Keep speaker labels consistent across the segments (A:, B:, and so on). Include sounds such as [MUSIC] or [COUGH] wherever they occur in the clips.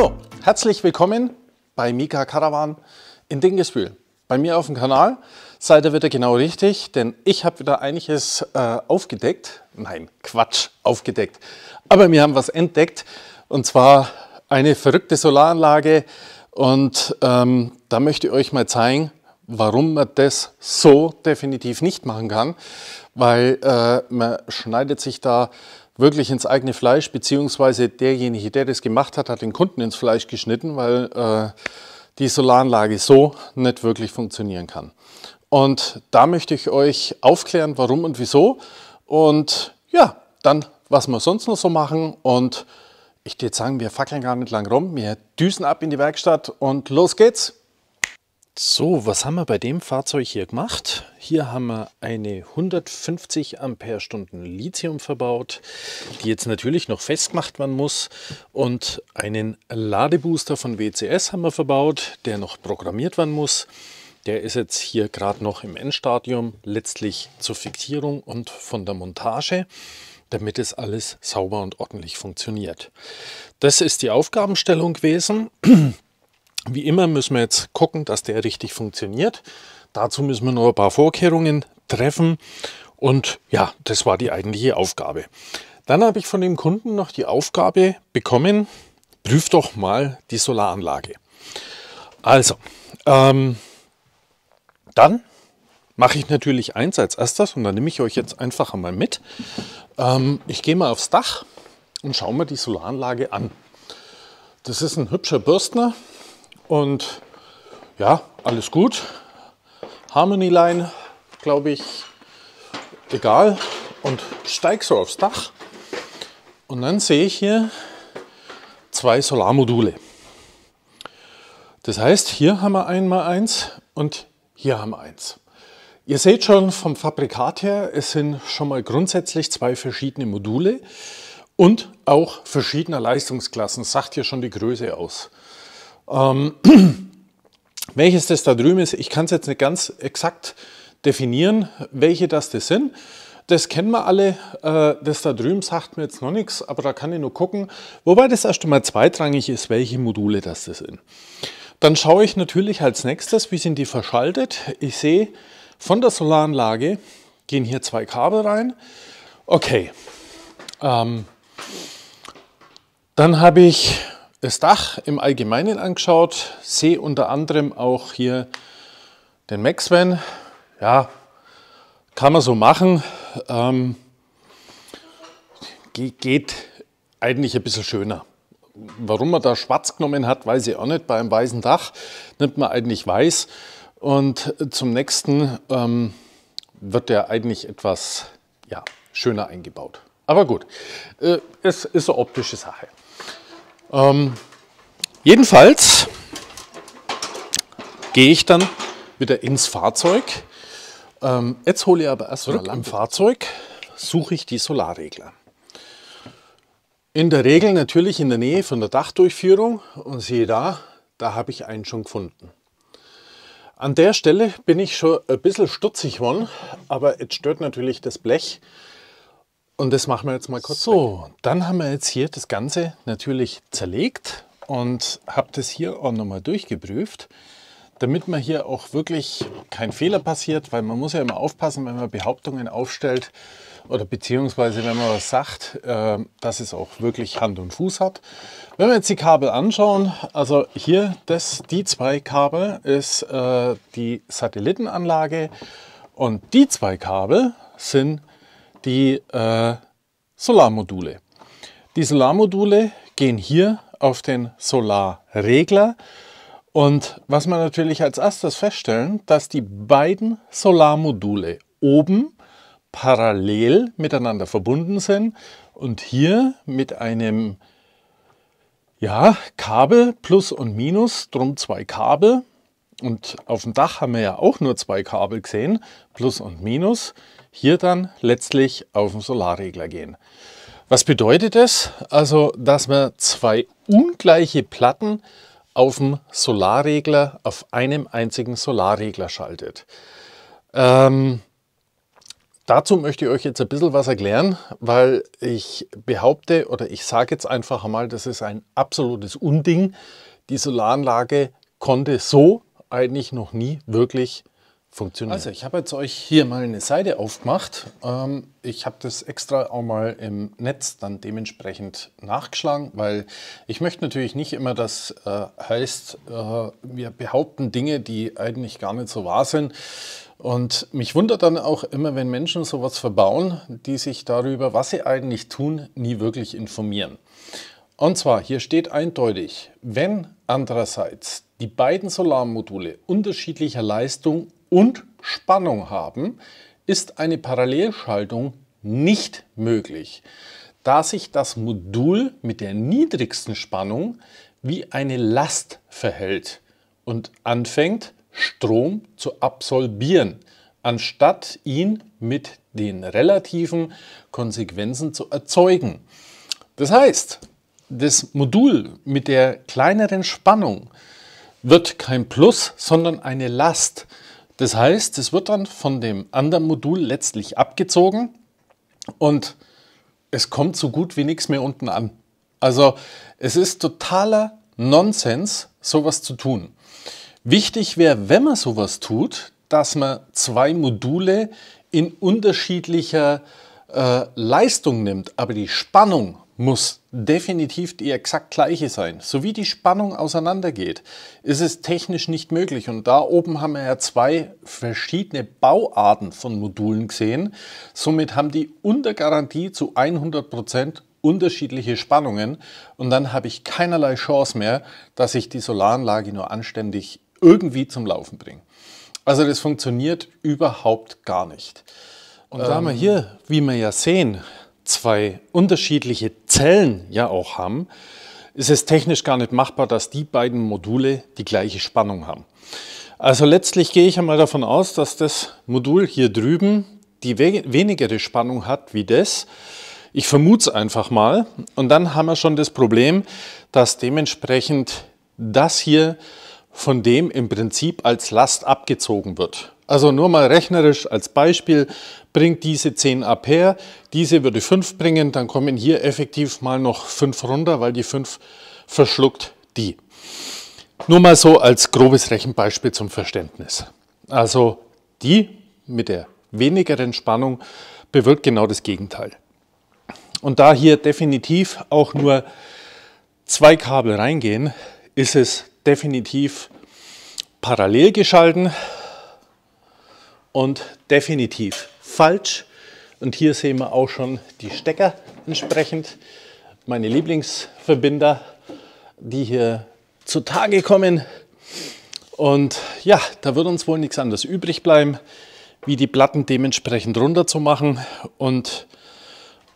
A: Hallo, herzlich willkommen bei Mika Caravan in Dingesbühl. Bei mir auf dem Kanal seid ihr wieder genau richtig, denn ich habe wieder einiges äh, aufgedeckt. Nein, Quatsch, aufgedeckt. Aber wir haben was entdeckt und zwar eine verrückte Solaranlage und ähm, da möchte ich euch mal zeigen, warum man das so definitiv nicht machen kann, weil äh, man schneidet sich da wirklich ins eigene Fleisch, beziehungsweise derjenige, der das gemacht hat, hat den Kunden ins Fleisch geschnitten, weil äh, die Solaranlage so nicht wirklich funktionieren kann. Und da möchte ich euch aufklären, warum und wieso. Und ja, dann, was wir sonst noch so machen. Und ich würde sagen, wir fackeln gar nicht lang rum. Wir düsen ab in die Werkstatt und los geht's. So, was haben wir bei dem Fahrzeug hier gemacht? Hier haben wir eine 150 Ampere Stunden Lithium verbaut, die jetzt natürlich noch festgemacht werden muss. Und einen Ladebooster von WCS haben wir verbaut, der noch programmiert werden muss. Der ist jetzt hier gerade noch im Endstadium, letztlich zur Fiktierung und von der Montage damit es alles sauber und ordentlich funktioniert. Das ist die Aufgabenstellung gewesen. [CLEARS THROAT] Wie immer müssen wir jetzt gucken, dass der richtig funktioniert. Dazu müssen wir noch ein paar Vorkehrungen treffen. Und ja, das war die eigentliche Aufgabe. Dann habe ich von dem Kunden noch die Aufgabe bekommen, prüf doch mal die Solaranlage. Also, ähm, dann mache ich natürlich eins als erstes und dann nehme ich euch jetzt einfach einmal mit. Ähm, ich gehe mal aufs Dach und schaue mir die Solaranlage an. Das ist ein hübscher Bürstner, und ja, alles gut. Harmony Line, glaube ich, egal. Und steig so aufs Dach. Und dann sehe ich hier zwei Solarmodule. Das heißt, hier haben wir einmal eins und hier haben wir eins. Ihr seht schon vom Fabrikat her, es sind schon mal grundsätzlich zwei verschiedene Module und auch verschiedener Leistungsklassen, sagt hier schon die Größe aus. Ähm, [CLEARS THROAT] welches das da drüben ist, ich kann es jetzt nicht ganz exakt definieren, welche das, das sind. Das kennen wir alle. Äh, das da drüben sagt mir jetzt noch nichts, aber da kann ich nur gucken. Wobei das erst einmal zweitrangig ist, welche Module das, das sind. Dann schaue ich natürlich als nächstes, wie sind die verschaltet. Ich sehe, von der Solaranlage gehen hier zwei Kabel rein. Okay. Ähm, dann habe ich das Dach im Allgemeinen angeschaut, sehe unter anderem auch hier den Maxvan. Ja, kann man so machen. Ähm, geht eigentlich ein bisschen schöner. Warum man da schwarz genommen hat, weiß ich auch nicht. Bei einem weißen Dach nimmt man eigentlich weiß. Und zum nächsten ähm, wird der eigentlich etwas ja, schöner eingebaut. Aber gut, äh, es ist eine optische Sache. Ähm, jedenfalls gehe ich dann wieder ins Fahrzeug. Ähm, jetzt hole ich aber erstmal am Fahrzeug, suche ich die Solarregler. In der Regel natürlich in der Nähe von der Dachdurchführung und siehe da, da habe ich einen schon gefunden. An der Stelle bin ich schon ein bisschen stutzig geworden, aber jetzt stört natürlich das Blech, und das machen wir jetzt mal kurz. So, weg. dann haben wir jetzt hier das Ganze natürlich zerlegt und habe das hier auch nochmal durchgeprüft, damit man hier auch wirklich kein Fehler passiert, weil man muss ja immer aufpassen, wenn man Behauptungen aufstellt oder beziehungsweise wenn man was sagt, ähm, dass es auch wirklich Hand und Fuß hat. Wenn wir jetzt die Kabel anschauen, also hier das, die zwei Kabel ist äh, die Satellitenanlage und die zwei Kabel sind die äh, Solarmodule. Die Solarmodule gehen hier auf den Solarregler. Und was man natürlich als erstes feststellen, dass die beiden Solarmodule oben parallel miteinander verbunden sind und hier mit einem ja, Kabel plus und minus, drum zwei Kabel. Und auf dem Dach haben wir ja auch nur zwei Kabel gesehen, plus und minus hier dann letztlich auf den Solarregler gehen. Was bedeutet Das? Also, dass man zwei ungleiche Platten auf dem Solarregler, auf einem einzigen Solarregler schaltet. Ähm, dazu möchte ich euch jetzt ein bisschen was erklären, weil ich behaupte oder ich sage jetzt einfach mal, das ist ein absolutes Unding. Die Solaranlage konnte so eigentlich noch nie wirklich funktionieren. Also ich habe jetzt euch hier mal eine Seite aufgemacht. Ähm, ich habe das extra auch mal im Netz dann dementsprechend nachgeschlagen, weil ich möchte natürlich nicht immer, dass äh, heißt, äh, wir behaupten Dinge, die eigentlich gar nicht so wahr sind. Und mich wundert dann auch immer, wenn Menschen sowas verbauen, die sich darüber, was sie eigentlich tun, nie wirklich informieren. Und zwar, hier steht eindeutig, wenn andererseits die beiden Solarmodule unterschiedlicher Leistung und Spannung haben, ist eine Parallelschaltung nicht möglich, da sich das Modul mit der niedrigsten Spannung wie eine Last verhält und anfängt, Strom zu absorbieren, anstatt ihn mit den relativen Konsequenzen zu erzeugen. Das heißt, das Modul mit der kleineren Spannung wird kein Plus, sondern eine Last. Das heißt, es wird dann von dem anderen Modul letztlich abgezogen und es kommt so gut wie nichts mehr unten an. Also es ist totaler Nonsens, sowas zu tun. Wichtig wäre, wenn man sowas tut, dass man zwei Module in unterschiedlicher äh, Leistung nimmt, aber die Spannung muss definitiv die exakt gleiche sein. So wie die Spannung auseinandergeht, ist es technisch nicht möglich. Und da oben haben wir ja zwei verschiedene Bauarten von Modulen gesehen. Somit haben die unter Garantie zu 100% Prozent unterschiedliche Spannungen. Und dann habe ich keinerlei Chance mehr, dass ich die Solaranlage nur anständig irgendwie zum Laufen bringe. Also das funktioniert überhaupt gar nicht. Und da haben wir ähm, hier, wie wir ja sehen, zwei unterschiedliche Zellen ja auch haben, ist es technisch gar nicht machbar, dass die beiden Module die gleiche Spannung haben. Also letztlich gehe ich einmal davon aus, dass das Modul hier drüben die we wenigere Spannung hat wie das. Ich vermute es einfach mal. Und dann haben wir schon das Problem, dass dementsprechend das hier von dem im Prinzip als Last abgezogen wird. Also nur mal rechnerisch als Beispiel, bringt diese 10 ab her, diese würde 5 bringen, dann kommen hier effektiv mal noch 5 runter, weil die 5 verschluckt die. Nur mal so als grobes Rechenbeispiel zum Verständnis. Also die mit der wenigeren Spannung bewirkt genau das Gegenteil. Und da hier definitiv auch nur zwei Kabel reingehen, ist es definitiv parallel geschalten und definitiv falsch. Und hier sehen wir auch schon die Stecker entsprechend. Meine Lieblingsverbinder, die hier zutage kommen. Und ja, da wird uns wohl nichts anderes übrig bleiben, wie die Platten dementsprechend runter zu machen und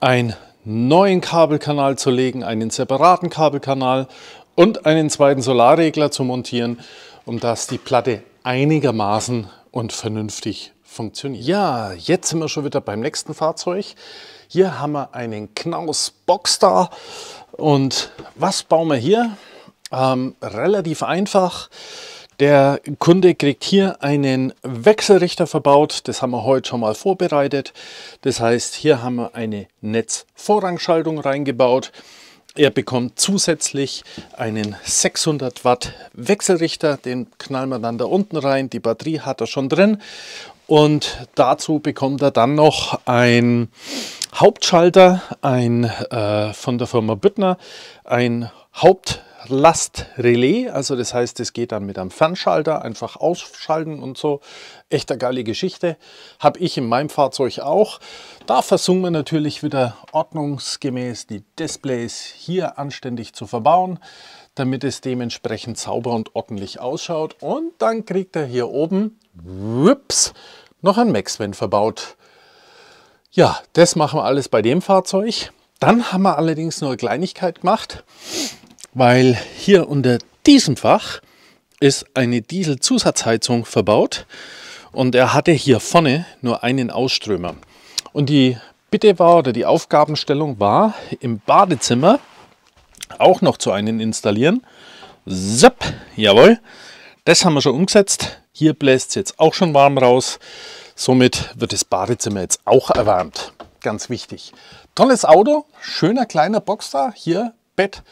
A: einen neuen Kabelkanal zu legen, einen separaten Kabelkanal und einen zweiten Solarregler zu montieren, um dass die Platte einigermaßen und vernünftig funktioniert. Ja, jetzt sind wir schon wieder beim nächsten Fahrzeug. Hier haben wir einen Knaus Boxster. Und was bauen wir hier? Ähm, relativ einfach. Der Kunde kriegt hier einen Wechselrichter verbaut. Das haben wir heute schon mal vorbereitet. Das heißt, hier haben wir eine Netzvorrangschaltung reingebaut. Er bekommt zusätzlich einen 600 Watt Wechselrichter, den knallen wir dann da unten rein, die Batterie hat er schon drin und dazu bekommt er dann noch ein Hauptschalter, ein äh, von der Firma Büttner, ein Haupt Lastrelais, also das heißt, es geht dann mit einem Fernschalter einfach ausschalten und so. Echt eine geile Geschichte. Habe ich in meinem Fahrzeug auch. Da versuchen wir natürlich wieder ordnungsgemäß die Displays hier anständig zu verbauen, damit es dementsprechend sauber und ordentlich ausschaut. Und dann kriegt er hier oben whoops, noch ein Maxvent verbaut. Ja, das machen wir alles bei dem Fahrzeug. Dann haben wir allerdings nur eine Kleinigkeit gemacht, weil hier unter diesem Fach ist eine Dieselzusatzheizung verbaut und er hatte hier vorne nur einen Ausströmer. Und die Bitte war oder die Aufgabenstellung war, im Badezimmer auch noch zu einen installieren. Zapp, jawohl. Das haben wir schon umgesetzt. Hier bläst es jetzt auch schon warm raus. Somit wird das Badezimmer jetzt auch erwärmt. Ganz wichtig. Tolles Auto, schöner kleiner Boxer. Hier Bett,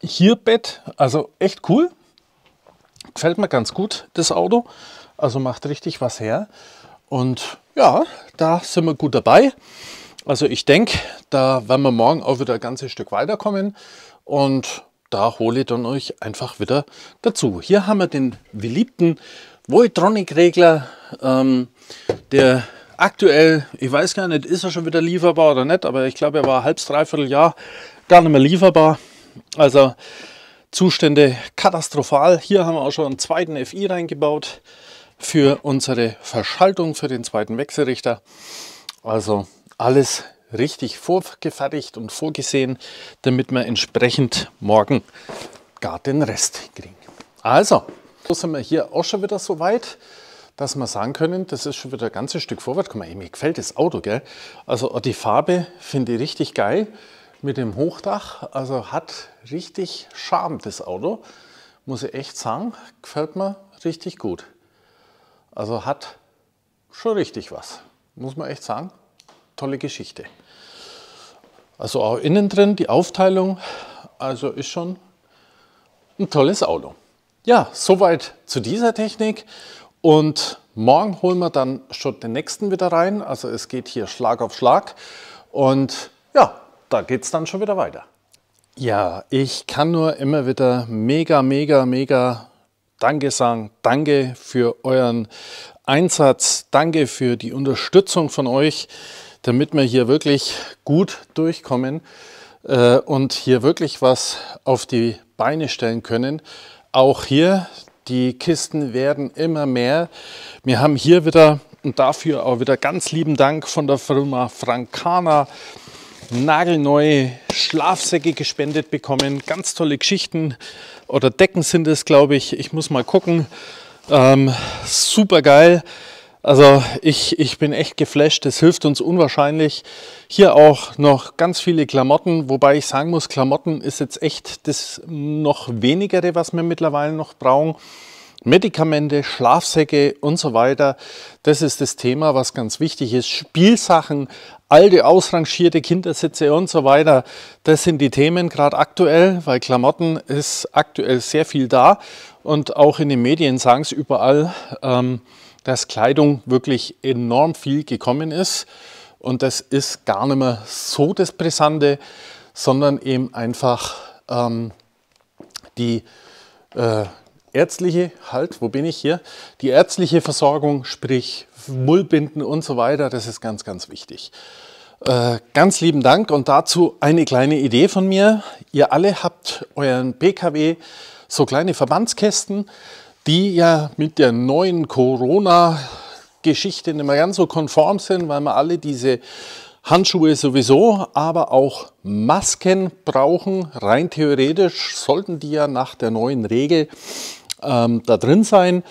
A: hier Bett. Also echt cool. Gefällt mir ganz gut, das Auto. Also macht richtig was her. Und ja, da sind wir gut dabei. Also ich denke, da werden wir morgen auch wieder ein ganzes Stück weiterkommen. Und da hole ich dann euch einfach wieder dazu. Hier haben wir den beliebten Voltronic-Regler, ähm, der aktuell, ich weiß gar nicht, ist er schon wieder lieferbar oder nicht, aber ich glaube, er war halb, dreiviertel Jahr gar nicht mehr lieferbar. Also Zustände katastrophal. Hier haben wir auch schon einen zweiten FI reingebaut für unsere Verschaltung, für den zweiten Wechselrichter. Also alles richtig vorgefertigt und vorgesehen, damit wir entsprechend morgen gar den Rest kriegen. Also, so sind wir hier auch schon wieder so weit, dass wir sagen können, das ist schon wieder ein ganzes Stück vorwärts. Guck mal, ey, mir gefällt das Auto, gell? Also die Farbe finde ich richtig geil mit dem Hochdach. Also hat richtig Charme, das Auto. Muss ich echt sagen, gefällt mir richtig gut. Also hat schon richtig was, muss man echt sagen tolle Geschichte. Also auch innen drin die Aufteilung, also ist schon ein tolles Auto. Ja, soweit zu dieser Technik und morgen holen wir dann schon den nächsten wieder rein. Also es geht hier Schlag auf Schlag und ja, da geht es dann schon wieder weiter. Ja, ich kann nur immer wieder mega, mega, mega Danke sagen. Danke für euren Einsatz. Danke für die Unterstützung von euch damit wir hier wirklich gut durchkommen äh, und hier wirklich was auf die Beine stellen können. Auch hier, die Kisten werden immer mehr. Wir haben hier wieder und dafür auch wieder ganz lieben Dank von der Firma Frankana nagelneue Schlafsäcke gespendet bekommen. Ganz tolle Geschichten oder Decken sind es, glaube ich. Ich muss mal gucken. Ähm, super geil. Also ich, ich bin echt geflasht. Es hilft uns unwahrscheinlich. Hier auch noch ganz viele Klamotten, wobei ich sagen muss, Klamotten ist jetzt echt das noch wenigere, was wir mittlerweile noch brauchen. Medikamente, Schlafsäcke und so weiter. Das ist das Thema, was ganz wichtig ist. Spielsachen, alte ausrangierte Kindersitze und so weiter. Das sind die Themen gerade aktuell, weil Klamotten ist aktuell sehr viel da und auch in den Medien sagen es überall. Ähm, dass Kleidung wirklich enorm viel gekommen ist. Und das ist gar nicht mehr so das Brisante, sondern eben einfach ähm, die äh, ärztliche, halt, wo bin ich hier? Die ärztliche Versorgung, sprich Mullbinden und so weiter, das ist ganz, ganz wichtig. Äh, ganz lieben Dank und dazu eine kleine Idee von mir. Ihr alle habt euren BKW so kleine Verbandskästen die ja mit der neuen Corona-Geschichte nicht mehr ganz so konform sind, weil wir alle diese Handschuhe sowieso, aber auch Masken brauchen. Rein theoretisch sollten die ja nach der neuen Regel ähm, da drin sein.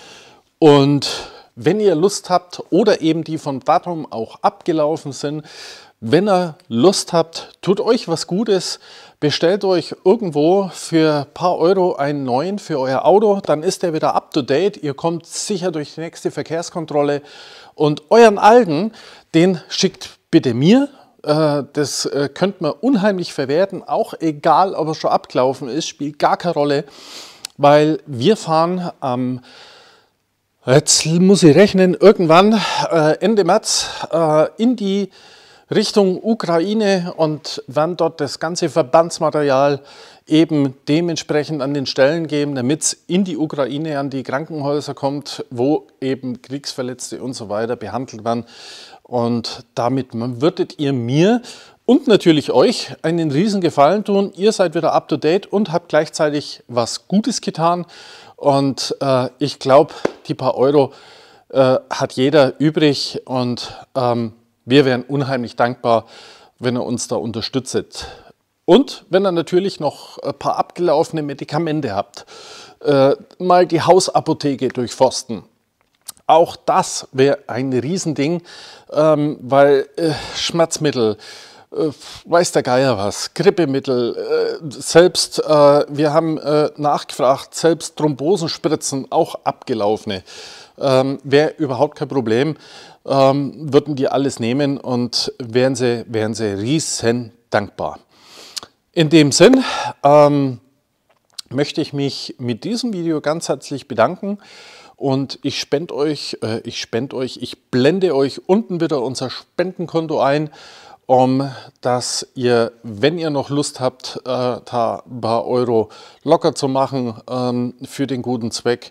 A: Und wenn ihr Lust habt oder eben die von Datum auch abgelaufen sind, wenn ihr Lust habt, tut euch was Gutes, Bestellt euch irgendwo für ein paar Euro einen neuen für euer Auto, dann ist der wieder up to date. Ihr kommt sicher durch die nächste Verkehrskontrolle und euren alten, den schickt bitte mir. Äh, das äh, könnt man unheimlich verwerten, auch egal, ob er schon abgelaufen ist, spielt gar keine Rolle, weil wir fahren am Jetzt muss ich rechnen, irgendwann äh, Ende März in die Richtung Ukraine und werden dort das ganze Verbandsmaterial eben dementsprechend an den Stellen geben, damit es in die Ukraine an die Krankenhäuser kommt, wo eben Kriegsverletzte und so weiter behandelt werden. Und damit würdet ihr mir und natürlich euch einen riesen Gefallen tun. Ihr seid wieder up to date und habt gleichzeitig was Gutes getan. Und äh, ich glaube, die paar Euro äh, hat jeder übrig und ähm, wir wären unheimlich dankbar, wenn ihr uns da unterstützt. Und wenn ihr natürlich noch ein paar abgelaufene Medikamente habt, äh, mal die Hausapotheke durchforsten. Auch das wäre ein Riesending, ähm, weil äh, Schmerzmittel, äh, weiß der Geier was, Grippemittel, äh, selbst, äh, wir haben äh, nachgefragt, selbst Thrombosenspritzen, auch abgelaufene. Ähm, Wäre überhaupt kein Problem, ähm, würden die alles nehmen und wären sie, wären sie riesen dankbar. In dem Sinn ähm, möchte ich mich mit diesem Video ganz herzlich bedanken und ich spende euch, äh, ich spende euch, ich blende euch unten wieder unser Spendenkonto ein um, dass ihr, wenn ihr noch Lust habt, äh, da ein paar Euro locker zu machen ähm, für den guten Zweck,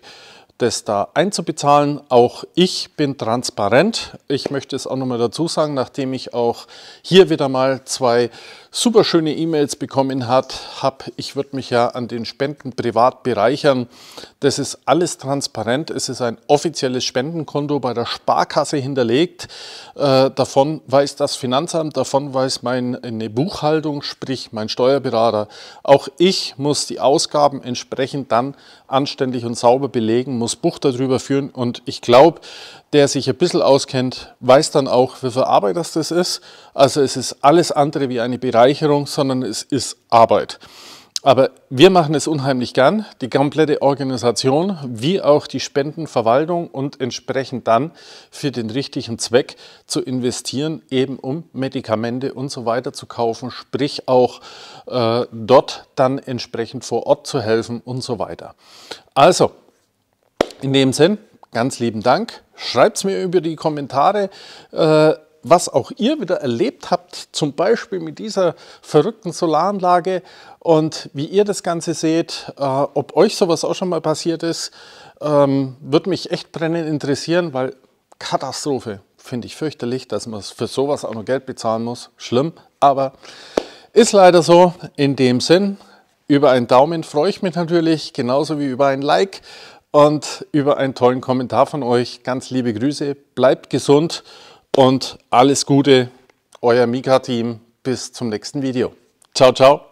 A: das da einzubezahlen. Auch ich bin transparent. Ich möchte es auch nochmal dazu sagen, nachdem ich auch hier wieder mal zwei super schöne E-Mails bekommen hat, habe, ich würde mich ja an den Spenden privat bereichern. Das ist alles transparent. Es ist ein offizielles Spendenkonto bei der Sparkasse hinterlegt. Äh, davon weiß das Finanzamt, davon weiß meine Buchhaltung, sprich mein Steuerberater. Auch ich muss die Ausgaben entsprechend dann anständig und sauber belegen, muss Buch darüber führen und ich glaube, der sich ein bisschen auskennt, weiß dann auch, wie viel Arbeit das, ist. Also es ist alles andere wie eine Bereicherung Bereicherung, sondern es ist Arbeit. Aber wir machen es unheimlich gern, die komplette Organisation, wie auch die Spendenverwaltung und entsprechend dann für den richtigen Zweck zu investieren, eben um Medikamente und so weiter zu kaufen, sprich auch äh, dort dann entsprechend vor Ort zu helfen und so weiter. Also, in dem Sinn, ganz lieben Dank. Schreibt es mir über die Kommentare. Äh, was auch ihr wieder erlebt habt, zum Beispiel mit dieser verrückten Solaranlage und wie ihr das Ganze seht, äh, ob euch sowas auch schon mal passiert ist, ähm, würde mich echt brennend interessieren, weil Katastrophe finde ich fürchterlich, dass man für sowas auch noch Geld bezahlen muss. Schlimm, aber ist leider so. In dem Sinn, über einen Daumen freue ich mich natürlich, genauso wie über ein Like und über einen tollen Kommentar von euch. Ganz liebe Grüße, bleibt gesund und alles Gute, euer Mika-Team. Bis zum nächsten Video. Ciao, ciao.